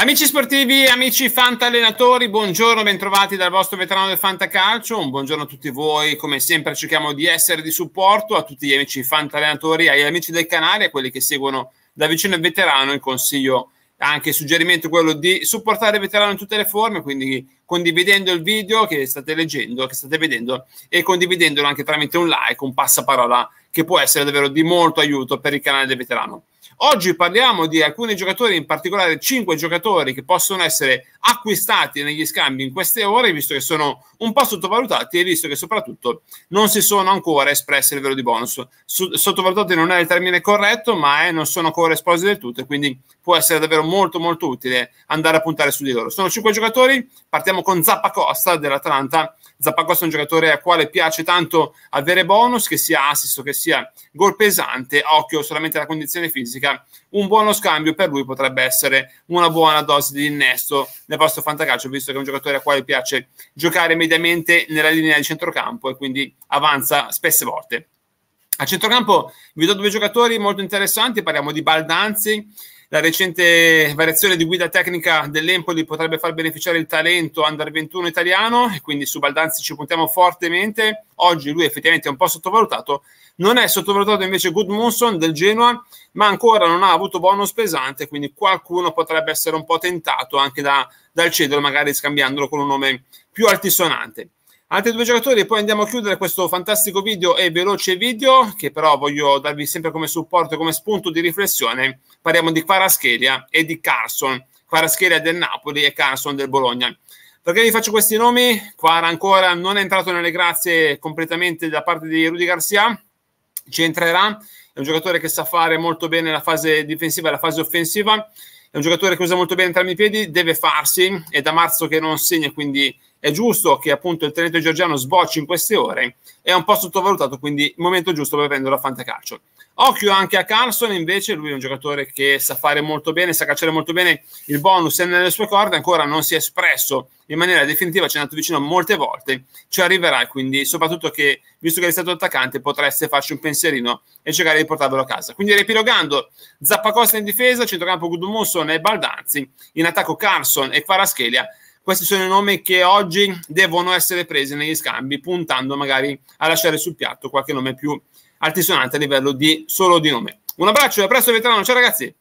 Amici sportivi, amici fantallenatori, buongiorno, bentrovati dal vostro veterano del fantacalcio. Un buongiorno a tutti voi, come sempre cerchiamo di essere di supporto a tutti gli amici fantallenatori, agli amici del canale, a quelli che seguono da vicino il veterano. Il consiglio, anche il suggerimento è quello di supportare il veterano in tutte le forme, quindi condividendo il video che state leggendo, che state vedendo e condividendolo anche tramite un like, un passaparola che può essere davvero di molto aiuto per il canale del veterano. Oggi parliamo di alcuni giocatori, in particolare 5 giocatori che possono essere acquistati negli scambi in queste ore, visto che sono un po' sottovalutati e visto che soprattutto non si sono ancora espressi a livello di bonus. Sottovalutati non è il termine corretto, ma è, eh, non sono ancora esposti del tutto, quindi può essere davvero molto molto utile andare a puntare su di loro. Sono 5 giocatori, partiamo con Zappa Costa dell'Atalanta. Zappa Costa è un giocatore al quale piace tanto avere bonus, che sia assist o che sia gol pesante, occhio solamente alla condizione fisica Milan. Un buono scambio per lui potrebbe essere una buona dose di innesto nel vostro fantacalcio, visto che è un giocatore a quale piace giocare mediamente nella linea di centrocampo e quindi avanza spesse volte. A centrocampo vi do due giocatori molto interessanti, parliamo di Baldanzi, la recente variazione di guida tecnica dell'Empoli potrebbe far beneficiare il talento under 21 italiano e quindi su Baldanzi ci puntiamo fortemente oggi lui effettivamente è un po' sottovalutato. Non è sottovalutato invece Goodmunson del Genoa, ma ancora non ha avuto bonus pesante, quindi qualcuno potrebbe essere un po' tentato anche da, dal cedolo, magari scambiandolo con un nome più altisonante. Altri due giocatori, poi andiamo a chiudere questo fantastico video e veloce video, che però voglio darvi sempre come supporto e come spunto di riflessione. Parliamo di Quaraschelia e di Carson. Quaraschelia del Napoli e Carson del Bologna. Perché vi faccio questi nomi? Quara ancora non è entrato nelle grazie completamente da parte di Rudy Garcia, ci entrerà, è un giocatore che sa fare molto bene la fase difensiva e la fase offensiva, è un giocatore che usa molto bene entrambi i piedi, deve farsi, è da marzo che non segna, quindi è giusto che appunto il tenente Giorgiano sbocci in queste ore, è un po' sottovalutato, quindi il momento giusto per prenderlo a calcio. Occhio anche a Carlson, invece, lui è un giocatore che sa fare molto bene, sa calciare molto bene il bonus è nelle sue corde, ancora non si è espresso in maniera definitiva, ci è andato vicino molte volte, ci arriverà, quindi soprattutto che, visto che è stato attaccante, potreste farci un pensierino e cercare di portarvelo a casa. Quindi riepilogando, Zappacosta in difesa, centrocampo Gudmundsson e Baldanzi, in attacco Carlson e Quaraschelia, questi sono i nomi che oggi devono essere presi negli scambi, puntando magari a lasciare sul piatto qualche nome più altisonante a livello di solo di nome. Un abbraccio e a presto veterano, ciao ragazzi!